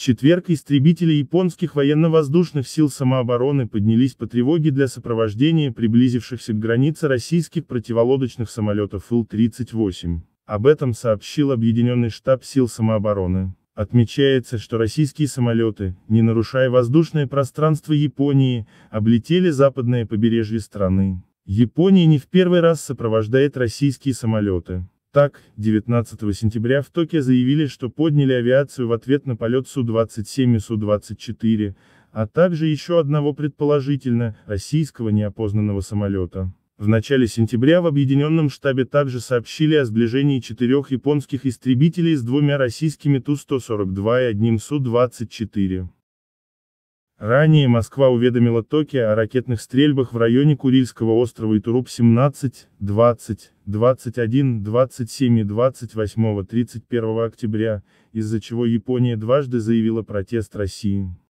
четверг истребители японских военно-воздушных сил самообороны поднялись по тревоге для сопровождения приблизившихся к границе российских противолодочных самолетов Ил-38. Об этом сообщил Объединенный штаб сил самообороны. Отмечается, что российские самолеты, не нарушая воздушное пространство Японии, облетели западное побережье страны. Япония не в первый раз сопровождает российские самолеты. Так, 19 сентября в Токио заявили, что подняли авиацию в ответ на полет Су-27 и Су-24, а также еще одного предположительно, российского неопознанного самолета. В начале сентября в объединенном штабе также сообщили о сближении четырех японских истребителей с двумя российскими Ту-142 и одним Су-24. Ранее Москва уведомила Токио о ракетных стрельбах в районе Курильского острова и Туруп-17, 20, 21, 27 и 28-31 октября, из-за чего Япония дважды заявила протест России.